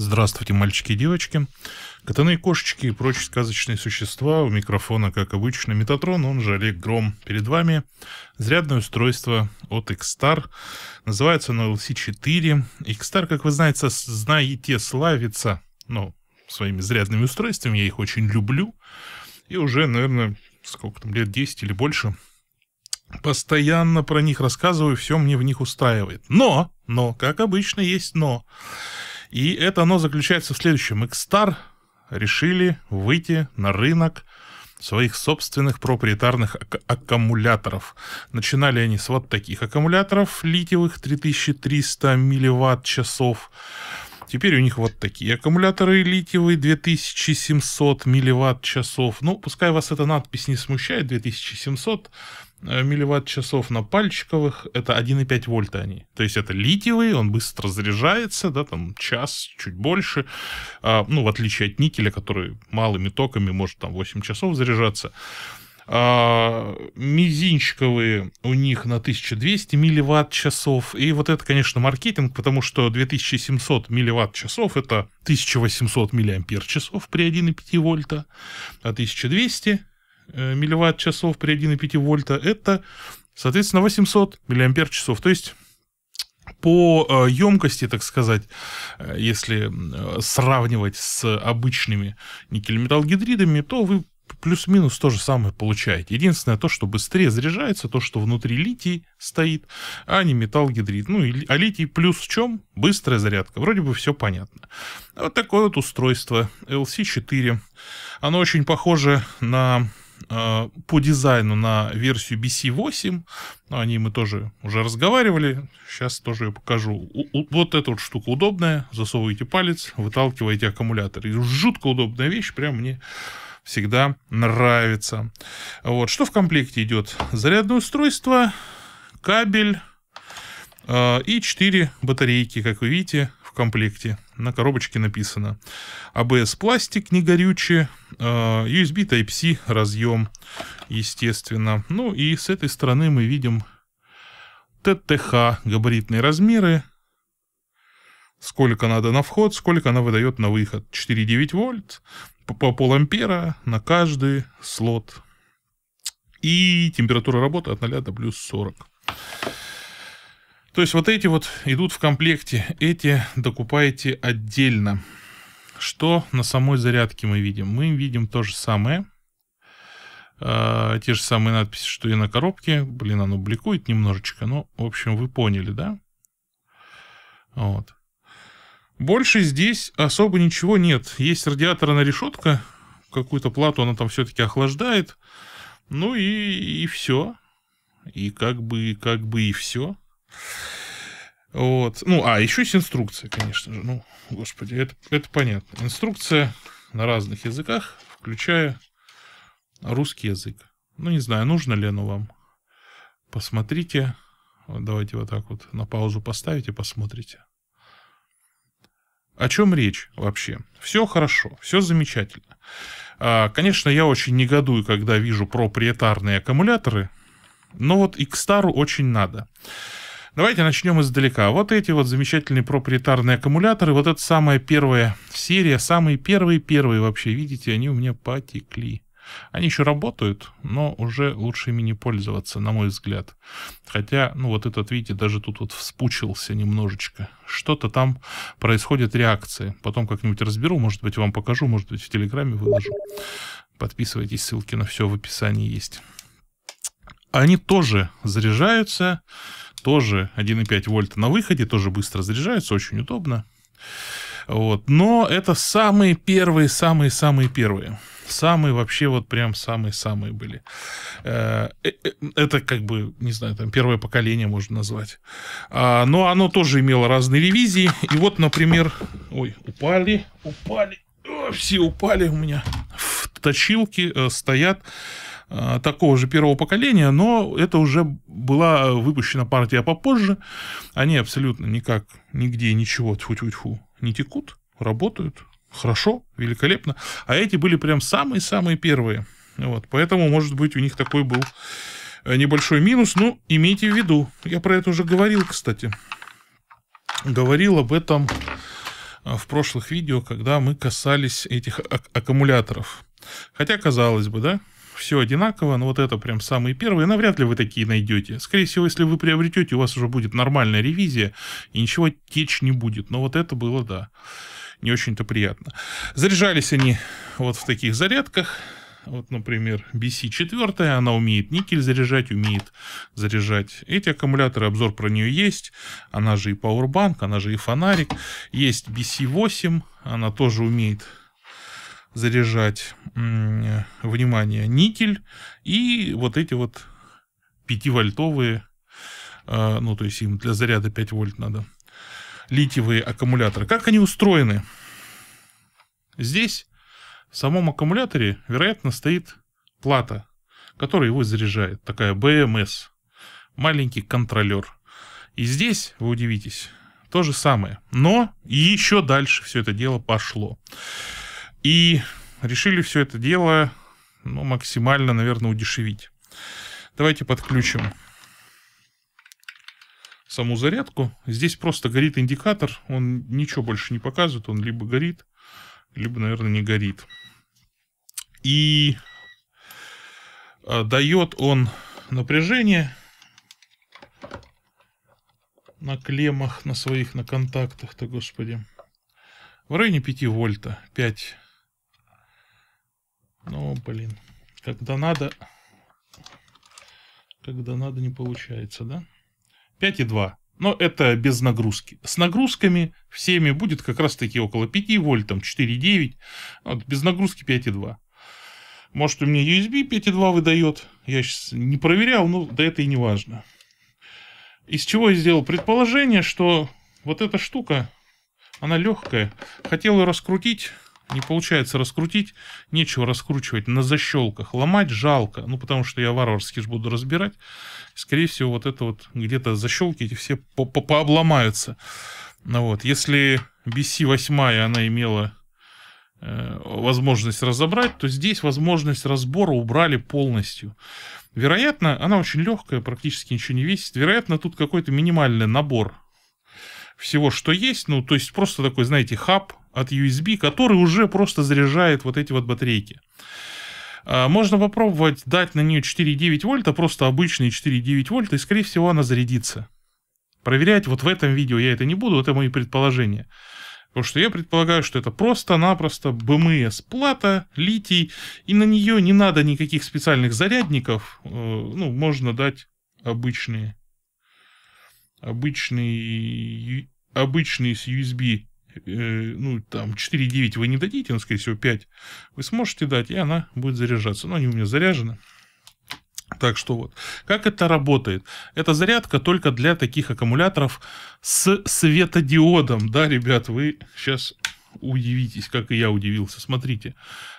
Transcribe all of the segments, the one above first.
Здравствуйте, мальчики и девочки. котаны и кошечки и прочие сказочные существа. У микрофона, как обычно, Метатрон, он же Олег Гром. Перед вами зарядное устройство от X-Star. Называется оно LC4. X-Star, как вы знаете, знаете, славится ну, своими зарядными устройствами. Я их очень люблю. И уже, наверное, сколько там, лет 10 или больше, постоянно про них рассказываю, все мне в них устраивает. Но, но, как обычно, есть но. И это оно заключается в следующем. X-Star решили выйти на рынок своих собственных проприетарных ак- аккумуляторов. Начинали они с вот таких аккумуляторов литиевых 3300 милливатт-часов. Теперь у них вот такие аккумуляторы литиевые 2700 милливатт-часов. Ну, пускай вас эта надпись не смущает, 2700 Э, милливатт-часов на пальчиковых, это 1,5 вольта они. То есть это литиевый, он быстро заряжается, да, там час, чуть больше. А, ну, в отличие от никеля, который малыми токами может там 8 часов заряжаться. А, мизинчиковые у них на 1200 милливатт часов. И вот это, конечно, маркетинг, потому что 2700 милливатт часов это 1800 миллиампер часов при 1,5 вольта, а 1200 Э, милливатт-часов при 1,5 вольта, это, соответственно, 800 миллиампер часов. То есть по э, емкости, так сказать, э, если сравнивать с обычными никель металлгидридами то вы плюс-минус то же самое получаете. Единственное то, что быстрее заряжается, то, что внутри литий стоит, а не металлгидрид гидрид Ну, а литий плюс в чем? Быстрая зарядка. Вроде бы все понятно. Вот такое вот устройство LC4. Оно очень похоже на Э, по дизайну на версию BC8. Ну, о ней мы тоже уже разговаривали. Сейчас тоже ее покажу. Вот эта вот штука удобная. Засовываете палец, выталкиваете аккумулятор. И жутко удобная вещь. Прям мне всегда нравится. Вот. Что в комплекте идет? Зарядное устройство, кабель э, и 4 батарейки, как вы видите, комплекте. На коробочке написано ABS «А пластик, не горючий, USB а, Type-C разъем, естественно. Ну и с этой стороны мы видим ТТХ, габаритные размеры, сколько надо на вход, сколько она выдает на выход. 4,9 вольт, по полампера на каждый слот. И температура работы от 0 до плюс 40. То есть вот эти вот идут в комплекте, эти докупаете отдельно. Что на самой зарядке мы видим? Мы видим то же самое. Э, те же самые надписи, что и на коробке. Блин, оно бликует немножечко, но, в общем, вы поняли, да? Вот. Больше здесь особо ничего нет. Есть радиаторная решетка, какую-то плату она там все-таки охлаждает. Ну и, и все. И как бы, как бы и все. Вот. Ну, а, еще есть инструкция, конечно же. Ну, господи, это, это понятно. Инструкция на разных языках, включая русский язык. Ну, не знаю, нужно ли оно вам. Посмотрите. Вот давайте вот так вот на паузу поставите, посмотрите. О чем речь вообще? Все хорошо, все замечательно. А, конечно, я очень негодую, когда вижу проприетарные аккумуляторы, но вот X-Star очень надо. Давайте начнем издалека. Вот эти вот замечательные проприетарные аккумуляторы, вот это самая первая серия, самые первые-первые вообще, видите, они у меня потекли. Они еще работают, но уже лучше ими не пользоваться, на мой взгляд. Хотя, ну вот этот, видите, даже тут вот вспучился немножечко. Что-то там происходит реакции. Потом как-нибудь разберу, может быть, вам покажу, может быть, в Телеграме выложу. Подписывайтесь, ссылки на все в описании есть. Они тоже заряжаются тоже 1,5 вольта на выходе, тоже быстро заряжается, очень удобно. Вот. Но это самые первые, самые, самые первые. Самые вообще вот прям самые-самые были. Э, э, э, это как бы, не знаю, там первое поколение можно назвать. А, но оно тоже имело разные ревизии. И вот, например, ой, упали, упали, все упали у меня. В точилке стоят Э, такого же первого поколения, но это уже была выпущена партия попозже. Они абсолютно никак, нигде ничего, тьфу-тьфу-тьфу, не текут, работают, хорошо, великолепно. А эти были прям самые-самые первые. Вот, поэтому, может быть, у них такой был э, небольшой минус, но ну, имейте в виду. Я про это уже говорил, кстати. Говорил об этом э, в прошлых видео, когда мы касались этих аккумуляторов. Хотя, казалось бы, да, все одинаково, но вот это прям самые первые, навряд ли вы такие найдете. Скорее всего, если вы приобретете, у вас уже будет нормальная ревизия, и ничего течь не будет. Но вот это было, да, не очень-то приятно. Заряжались они вот в таких зарядках. Вот, например, BC4, она умеет никель заряжать, умеет заряжать эти аккумуляторы. Обзор про нее есть. Она же и Powerbank, она же и фонарик. Есть BC8, она тоже умеет заряжать, внимание, никель и вот эти вот 5-вольтовые, э, ну, то есть им для заряда 5 вольт надо, литиевые аккумуляторы. Как они устроены? Здесь в самом аккумуляторе, вероятно, стоит плата, которая его заряжает, такая BMS маленький контролер. И здесь, вы удивитесь, то же самое. Но еще дальше все это дело пошло. И решили все это дело ну, максимально, наверное, удешевить. Давайте подключим саму зарядку. Здесь просто горит индикатор, он ничего больше не показывает, он либо горит, либо, наверное, не горит. И а, дает он напряжение на клеммах, на своих, на контактах-то, господи, в районе 5 вольта, 5 ну, блин, когда надо, когда надо, не получается, да? 5,2. Но это без нагрузки. С нагрузками всеми будет как раз-таки около 5 вольт, там 4,9. Вот, без нагрузки 5,2. Может, у меня USB 5.2 выдает. Я сейчас не проверял, но ну, да это и не важно. Из чего я сделал предположение, что вот эта штука, она легкая. Хотел ее раскрутить не получается раскрутить, нечего раскручивать на защелках. Ломать жалко, ну потому что я варварски же буду разбирать. Скорее всего, вот это вот где-то защелки эти все по -по пообломаются. Ну вот, если BC-8 она имела э, возможность разобрать, то здесь возможность разбора убрали полностью. Вероятно, она очень легкая, практически ничего не весит. Вероятно, тут какой-то минимальный набор всего, что есть. Ну, то есть просто такой, знаете, хаб, от USB, который уже просто заряжает вот эти вот батарейки. А, можно попробовать дать на нее 4,9 вольта, просто обычные 4,9 вольта, и, скорее всего, она зарядится. Проверять вот в этом видео я это не буду, это мои предположения. Потому что я предполагаю, что это просто-напросто БМС плата, литий, и на нее не надо никаких специальных зарядников, э, ну, можно дать обычные, обычные, обычные с USB Э, ну, там 4,9 вы не дадите, но, скорее всего, 5 вы сможете дать, и она будет заряжаться. Но они у меня заряжены. Так что вот, как это работает? Это зарядка только для таких аккумуляторов с светодиодом, да, ребят, вы сейчас удивитесь, как и я удивился. Смотрите,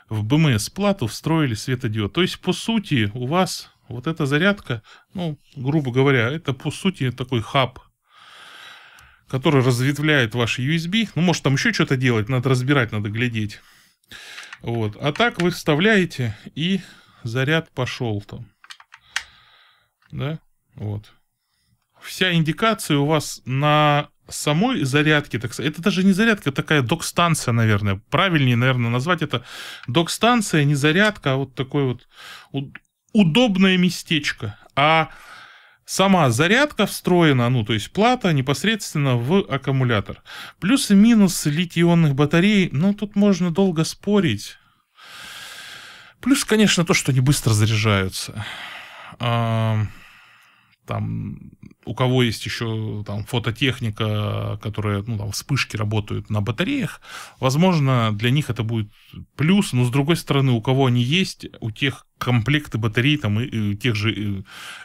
в БМС плату встроили светодиод. То есть, по сути, у вас вот эта зарядка, ну, грубо говоря, это по сути такой хаб который разветвляет ваш USB. Ну, может, там еще что-то делать, надо разбирать, надо глядеть. Вот. А так вы вставляете, и заряд пошел там. Да? Вот. Вся индикация у вас на самой зарядке, так сказать, это даже не зарядка, такая док-станция, наверное. Правильнее, наверное, назвать это док-станция, не зарядка, а вот такое вот удобное местечко. А Сама зарядка встроена, ну то есть плата непосредственно в аккумулятор. Плюсы и минусы литий-ионных батарей, ну тут можно долго спорить. Плюс, конечно, то, что они быстро заряжаются там у кого есть еще там фототехника, которая, ну, там, вспышки работают на батареях, возможно, для них это будет плюс, но с другой стороны, у кого они есть, у тех комплекты батарей, там, и, и тех же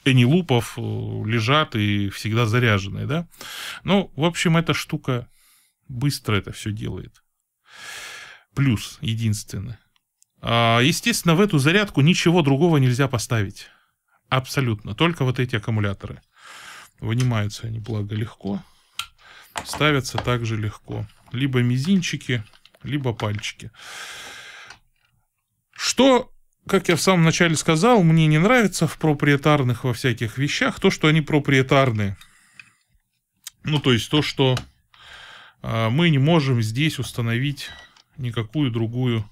э, энилупов э, лежат и всегда заряженные, да. Ну, в общем, эта штука быстро это все делает. Плюс, единственный. А, естественно, в эту зарядку ничего другого нельзя поставить. Абсолютно. Только вот эти аккумуляторы. Вынимаются они, благо, легко. Ставятся также легко. Либо мизинчики, либо пальчики. Что, как я в самом начале сказал, мне не нравится в проприетарных во всяких вещах, то, что они проприетарные. Ну, то есть то, что э, мы не можем здесь установить никакую другую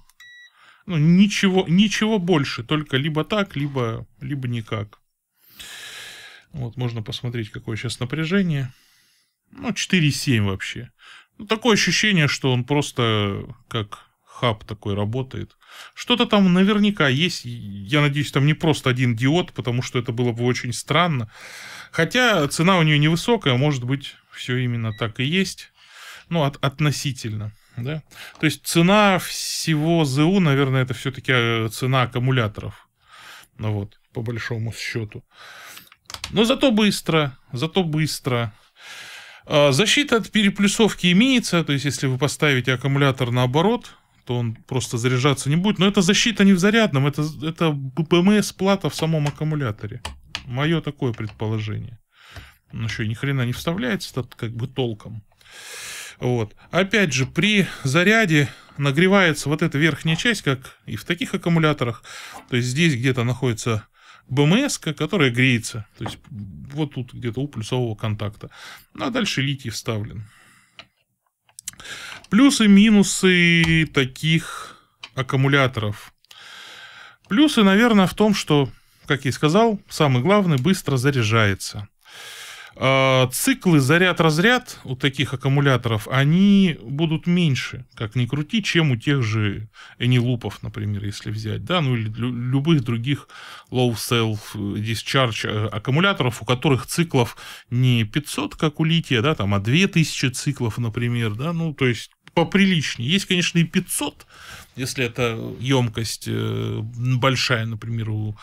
ну, ничего, ничего больше, только либо так, либо, либо никак. Вот, можно посмотреть, какое сейчас напряжение. Ну, 4,7 вообще. Ну, такое ощущение, что он просто как хаб такой работает. Что-то там наверняка есть. Я надеюсь, там не просто один диод, потому что это было бы очень странно. Хотя цена у нее невысокая, может быть, все именно так и есть. Ну, от, относительно. Да? То есть цена всего ЗУ, наверное, это все-таки э, цена аккумуляторов. Ну вот, по большому счету. Но зато быстро, зато быстро. А, защита от переплюсовки имеется, то есть если вы поставите аккумулятор наоборот, то он просто заряжаться не будет. Но это защита не в зарядном, это, это БМС-плата в самом аккумуляторе. Мое такое предположение. Он еще ни хрена не вставляется, так как бы толком. Вот. Опять же, при заряде нагревается вот эта верхняя часть, как и в таких аккумуляторах. То есть здесь где-то находится БМС, которая греется. То есть вот тут где-то у плюсового контакта. Ну, а дальше литий вставлен. Плюсы, минусы таких аккумуляторов. Плюсы, наверное, в том, что, как я и сказал, самый главный, быстро заряжается. А, циклы заряд-разряд у таких аккумуляторов, они будут меньше, как ни крути, чем у тех же энилупов, например, если взять, да, ну или любых других low self э, discharge э, аккумуляторов, у которых циклов не 500, как у лития, да, там, а 2000 циклов, например, да, ну, то есть поприличнее. Есть, конечно, и 500, если это емкость э, большая, например, у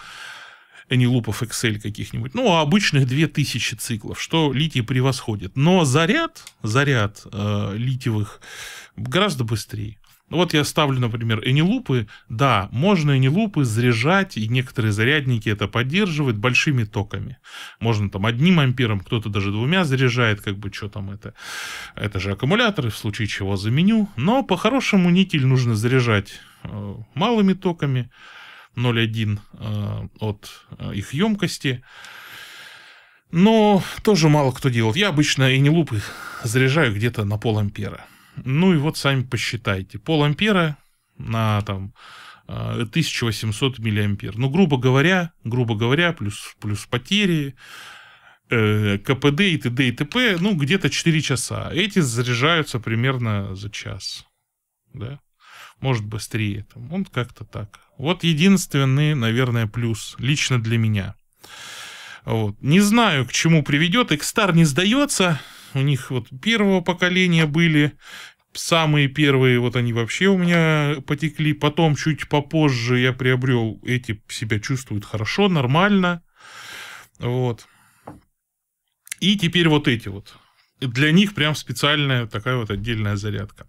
энилупов Excel каких-нибудь, ну, а обычных 2000 циклов, что литий превосходит. Но заряд, заряд э, литиевых гораздо быстрее. Вот я ставлю, например, энилупы. Да, можно энилупы заряжать, и некоторые зарядники это поддерживают большими токами. Можно там одним ампером, кто-то даже двумя заряжает, как бы что там это. Это же аккумуляторы, в случае чего заменю. Но по-хорошему никель нужно заряжать э, малыми токами. 0,1 э, от э, их емкости. Но тоже мало кто делает. Я обычно и не лупы заряжаю где-то на пол ампера. Ну и вот сами посчитайте. Пол ампера на там 1800 э, миллиампер. Ну, грубо говоря, грубо говоря, плюс, плюс потери, э, КПД и т.д. и т.п. Ну, где-то 4 часа. Эти заряжаются примерно за час. Да? может быстрее. Там, он как-то так. Вот единственный, наверное, плюс лично для меня. Вот. Не знаю, к чему приведет. Экстар не сдается. У них вот первого поколения были самые первые, вот они вообще у меня потекли. Потом, чуть попозже, я приобрел эти, себя чувствуют хорошо, нормально. Вот. И теперь вот эти вот для них прям специальная такая вот отдельная зарядка.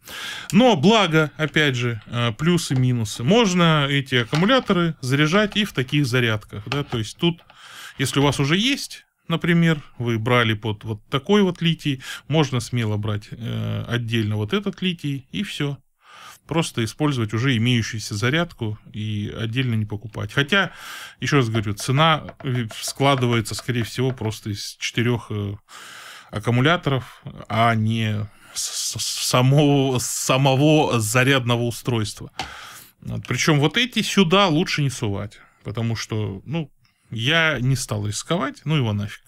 Но благо, опять же, э, плюсы, минусы. Можно эти аккумуляторы заряжать и в таких зарядках, да, то есть тут, если у вас уже есть например, вы брали под вот такой вот литий, можно смело брать э, отдельно вот этот литий и все. Просто использовать уже имеющуюся зарядку и отдельно не покупать. Хотя, еще раз говорю, цена э, складывается, скорее всего, просто из четырех э, аккумуляторов, а не самого, самого зарядного устройства. Вот. Причем вот эти сюда лучше не сувать, потому что, ну, я не стал рисковать, ну его нафиг.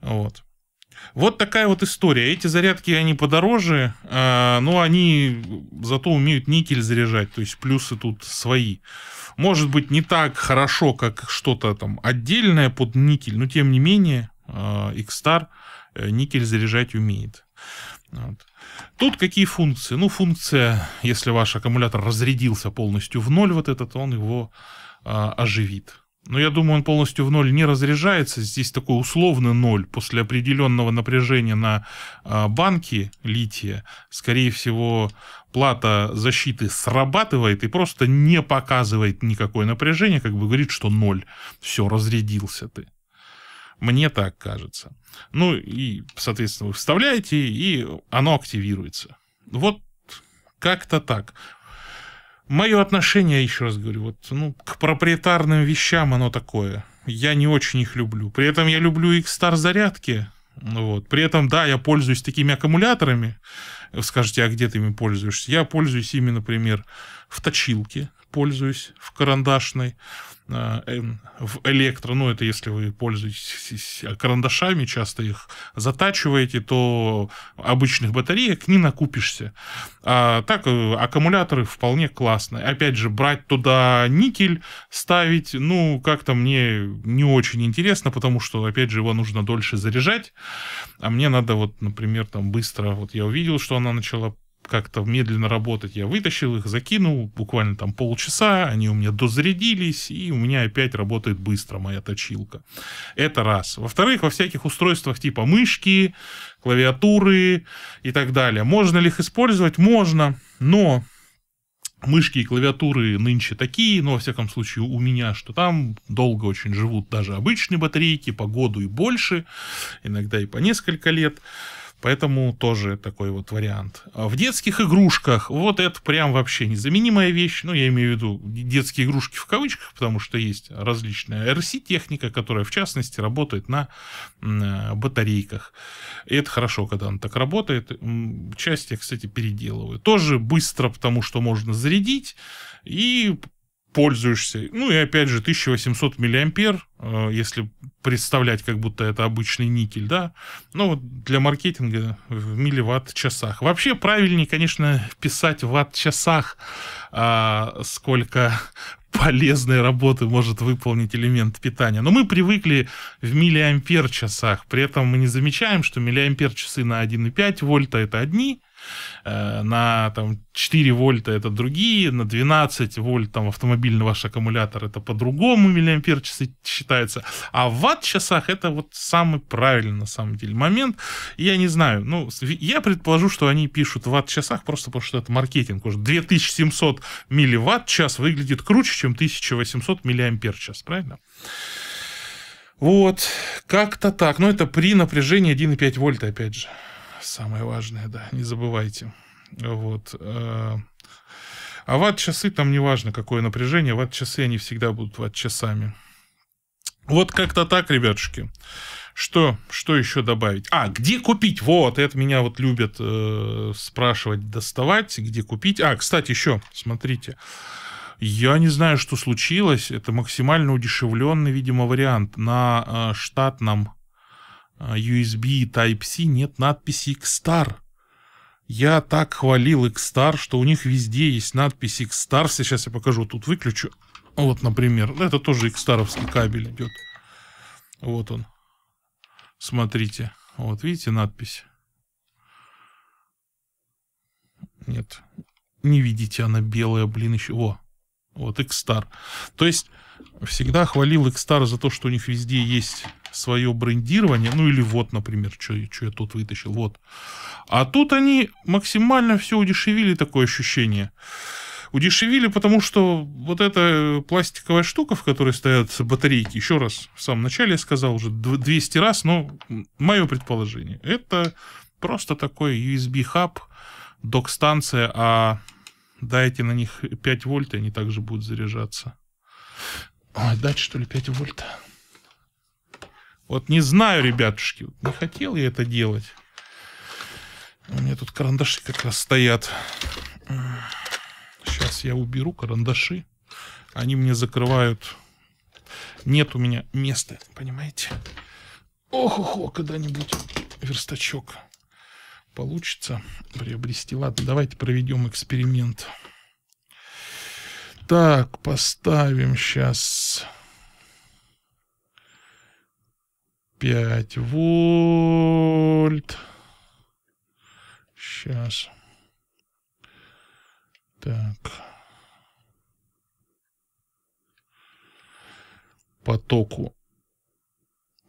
Вот. Вот такая вот история. Эти зарядки, они подороже, э, но они зато умеют никель заряжать, то есть плюсы тут свои. Может быть, не так хорошо, как что-то там отдельное под никель, но тем не менее, э, X-Star Э, никель заряжать умеет. Вот. Тут какие функции? Ну, функция, если ваш аккумулятор разрядился полностью в ноль, вот этот, он его а, оживит. Но я думаю, он полностью в ноль не разряжается. Здесь такой условный ноль после определенного напряжения на а, банке лития. Скорее всего, плата защиты срабатывает и просто не показывает никакое напряжение, как бы говорит, что ноль. Все, разрядился ты. Мне так кажется. Ну и, соответственно, вы вставляете, и оно активируется. Вот как-то так. Мое отношение, еще раз говорю, вот, ну, к проприетарным вещам оно такое. Я не очень их люблю. При этом я люблю их стар зарядки. Вот. При этом, да, я пользуюсь такими аккумуляторами. Скажите, а где ты ими пользуешься? Я пользуюсь ими, например, в точилке пользуюсь в карандашной, э, эм, в электро, ну это если вы пользуетесь карандашами, часто их затачиваете, то обычных батареек не накупишься. А так э, аккумуляторы вполне классные. Опять же, брать туда никель, ставить, ну как-то мне не очень интересно, потому что, опять же, его нужно дольше заряжать. А мне надо вот, например, там быстро, вот я увидел, что она начала как-то медленно работать. Я вытащил их, закинул, буквально там полчаса, они у меня дозарядились, и у меня опять работает быстро моя точилка. Это раз. Во-вторых, во всяких устройствах типа мышки, клавиатуры и так далее. Можно ли их использовать? Можно, но мышки и клавиатуры нынче такие, но, во всяком случае, у меня, что там долго очень живут даже обычные батарейки, по году и больше, иногда и по несколько лет. Поэтому тоже такой вот вариант. А в детских игрушках вот это прям вообще незаменимая вещь. Ну, я имею в виду детские игрушки в кавычках, потому что есть различная RC-техника, которая в частности работает на э, батарейках. И это хорошо, когда она так работает. Часть я, кстати, переделываю. Тоже быстро, потому что можно зарядить и пользуешься. Ну и опять же 1800 миллиампер, э, если представлять, как будто это обычный никель, да. Ну, для маркетинга в милливатт-часах. Вообще правильнее, конечно, писать в ватт-часах, а, сколько полезной работы может выполнить элемент питания. Но мы привыкли в миллиампер-часах. При этом мы не замечаем, что миллиампер-часы на 1,5 вольта это одни – Э, на там, 4 вольта это другие, на 12 вольт там автомобильный ваш аккумулятор это по-другому миллиампер часы считается, а в ватт-часах это вот самый правильный на самом деле момент. Я не знаю, ну, я предположу, что они пишут в ватт-часах просто потому, что это маркетинг. Уже 2700 милливатт-час выглядит круче, чем 1800 миллиампер-час, правильно? Вот, как-то так. Но это при напряжении 1,5 вольта, опять же самое важное, да, не забывайте. Вот. Э, а ватт-часы там не важно, какое напряжение, ватт-часы они всегда будут ватт-часами. Вот как-то так, ребятушки. Что, что еще добавить? А, где купить? Вот, это меня вот любят э, спрашивать, доставать, где купить. А, кстати, еще, смотрите. Я не знаю, что случилось. Это максимально удешевленный, видимо, вариант. На э, штатном а, USB и Type-C нет надписи X-Star. Я так хвалил X-Star, что у них везде есть надпись X-Star. Сейчас я покажу, тут выключу. Вот, например, это тоже X-Star'овский кабель идет. Вот он. Смотрите. Вот, видите надпись? Нет. Не видите, она белая, блин, еще. О, вот X-Star. То есть, всегда хвалил X-Star за то, что у них везде есть свое брендирование, ну или вот, например, что я тут вытащил, вот. А тут они максимально все удешевили, такое ощущение. Удешевили, потому что вот эта э, пластиковая штука, в которой стоят батарейки, еще раз, в самом начале я сказал уже 200 раз, но мое предположение, это просто такой USB-хаб, док-станция, а дайте на них 5 вольт, и они также будут заряжаться. Ой, дать что ли 5 вольт? Вот не знаю, ребятушки, не хотел я это делать. У меня тут карандаши как раз стоят. Сейчас я уберу карандаши. Они мне закрывают. Нет у меня места, понимаете? ох ох когда-нибудь верстачок получится приобрести. Ладно, давайте проведем эксперимент. Так, поставим сейчас 5 вольт. Сейчас. Так. Потоку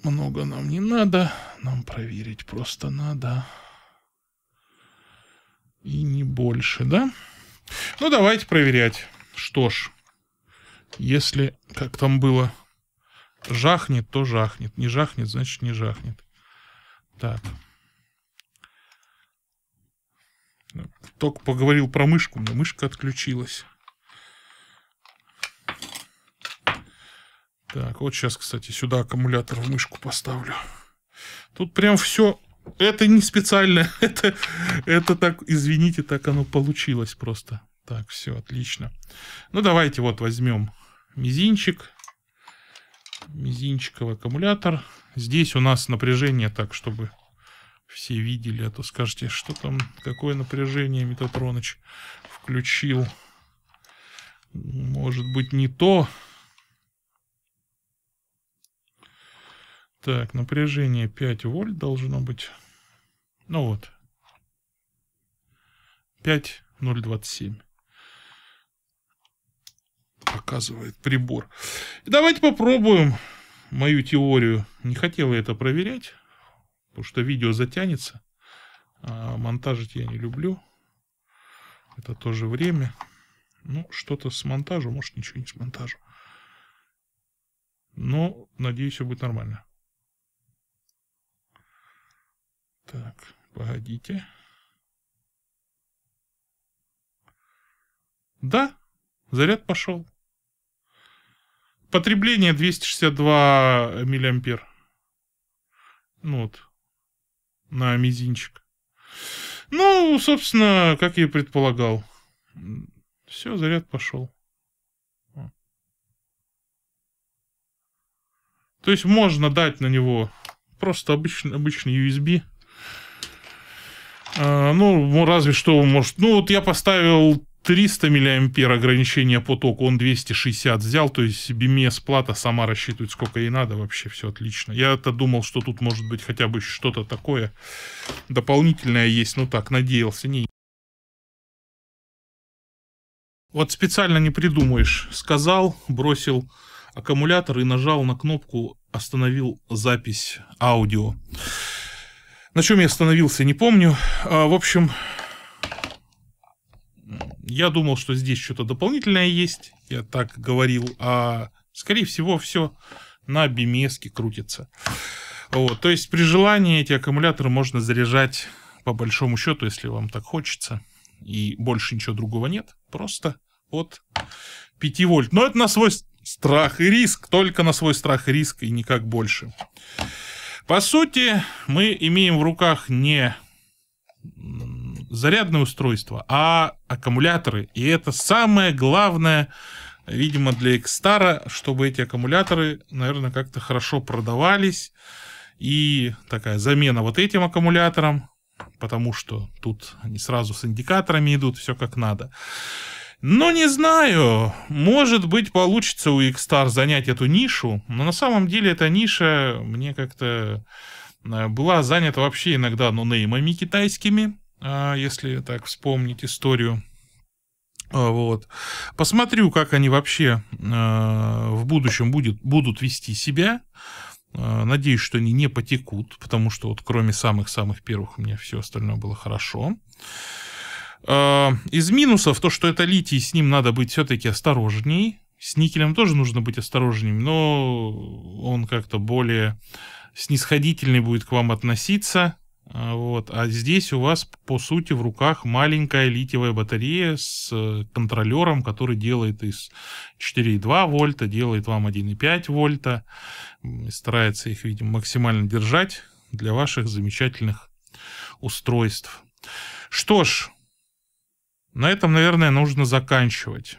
много нам не надо. Нам проверить просто надо. И не больше, да? Ну, давайте проверять. Что ж, если, как там было, жахнет, то жахнет. Не жахнет, значит не жахнет. Так. Только поговорил про мышку, но мышка отключилась. Так, вот сейчас, кстати, сюда аккумулятор в мышку поставлю. Тут прям все... Это не специально, это, это так, извините, так оно получилось просто. Так, все, отлично. Ну, давайте вот возьмем мизинчик мизинчиковый аккумулятор. Здесь у нас напряжение так, чтобы все видели, а то скажете, что там, какое напряжение Метатроныч включил. Может быть не то. Так, напряжение 5 вольт должно быть. Ну вот. 5027 показывает прибор. давайте попробуем мою теорию. Не хотела это проверять, потому что видео затянется. А монтажить я не люблю. Это тоже время. Ну, что-то с монтажу, может, ничего не с монтажу. Но, надеюсь, все будет нормально. Так, погодите. Да, заряд пошел. Потребление 262 миллиампер. Ну вот. На мизинчик. Ну, собственно, как я и предполагал. Все, заряд пошел. То есть можно дать на него просто обычный, обычный USB. А, ну, разве что, может... Ну, вот я поставил 300 миллиампер ограничения потока, он 260 взял, то есть BMS плата сама рассчитывает, сколько ей надо, вообще все отлично. Я-то думал, что тут может быть хотя бы что-то такое дополнительное есть, ну так, надеялся, не. Вот специально не придумаешь. Сказал, бросил аккумулятор и нажал на кнопку «Остановил запись аудио». На чем я остановился, не помню. А, в общем, я думал, что здесь что-то дополнительное есть, я так говорил, а скорее всего все на бимеске крутится. Вот, то есть при желании эти аккумуляторы можно заряжать по большому счету, если вам так хочется, и больше ничего другого нет, просто от 5 вольт. Но это на свой страх и риск, только на свой страх и риск, и никак больше. По сути, мы имеем в руках не зарядное устройство, а аккумуляторы. И это самое главное, видимо, для Экстара, чтобы эти аккумуляторы, наверное, как-то хорошо продавались. И такая замена вот этим аккумулятором, потому что тут они сразу с индикаторами идут, все как надо. Но не знаю, может быть получится у X-Star занять эту нишу, но на самом деле эта ниша мне как-то э, была занята вообще иногда нонеймами китайскими, а, если так вспомнить историю. А, вот. Посмотрю, как они вообще а, в будущем будет, будут вести себя. Надеюсь, что они не потекут, потому что вот кроме самых-самых первых у меня все остальное было хорошо. Из минусов то, что это литий, с ним надо быть все-таки осторожней. С никелем тоже нужно быть осторожней, но он как-то более снисходительный будет к вам относиться. А, вот. А здесь у вас, по сути, в руках маленькая литиевая батарея с э, контролером, который делает из 4,2 вольта, делает вам 1,5 вольта. и Старается их, видимо, максимально держать для ваших замечательных устройств. Что ж, на этом, наверное, нужно заканчивать.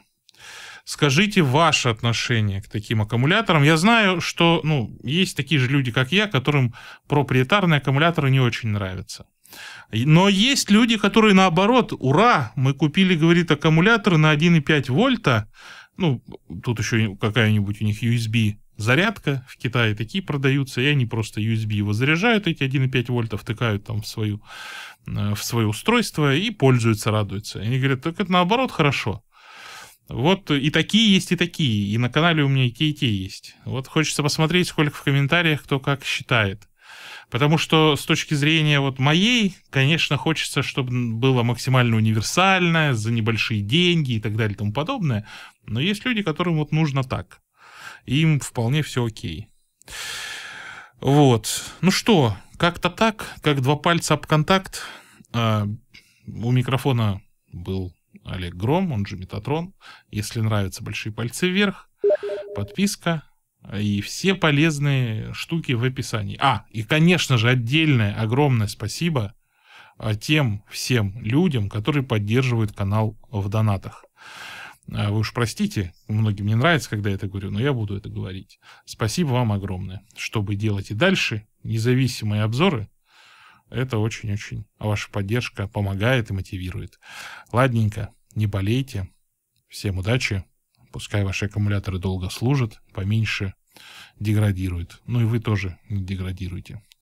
Скажите ваше отношение к таким аккумуляторам. Я знаю, что ну, есть такие же люди, как я, которым проприетарные аккумуляторы не очень нравятся. Но есть люди, которые наоборот, ура, мы купили, говорит, аккумулятор на 1,5 вольта, ну, тут еще какая-нибудь у них USB зарядка в Китае, такие продаются, и они просто USB его заряжают, эти 1,5 вольта втыкают там в, свою, э, в свое устройство и пользуются, радуются. И они говорят, так это наоборот хорошо. Вот и такие есть, и такие. И на канале у меня и те, и те есть. Вот хочется посмотреть, сколько в комментариях кто как считает. Потому что с точки зрения вот моей, конечно, хочется, чтобы было максимально универсальное, за небольшие деньги и так далее и тому подобное. Но есть люди, которым вот нужно так. Им вполне все окей. Вот. Ну что, как-то так, как два пальца об контакт. А, у микрофона был Олег Гром, он же Метатрон. Если нравятся большие пальцы вверх, подписка и все полезные штуки в описании. А, и, конечно же, отдельное огромное спасибо а, тем всем людям, которые поддерживают канал в донатах. А, вы уж простите, многим не нравится, когда я это говорю, но я буду это говорить. Спасибо вам огромное. Чтобы делать и дальше независимые обзоры, это очень-очень. А ваша поддержка помогает и мотивирует. Ладненько. Не болейте. Всем удачи. Пускай ваши аккумуляторы долго служат, поменьше деградируют. Ну и вы тоже не деградируйте.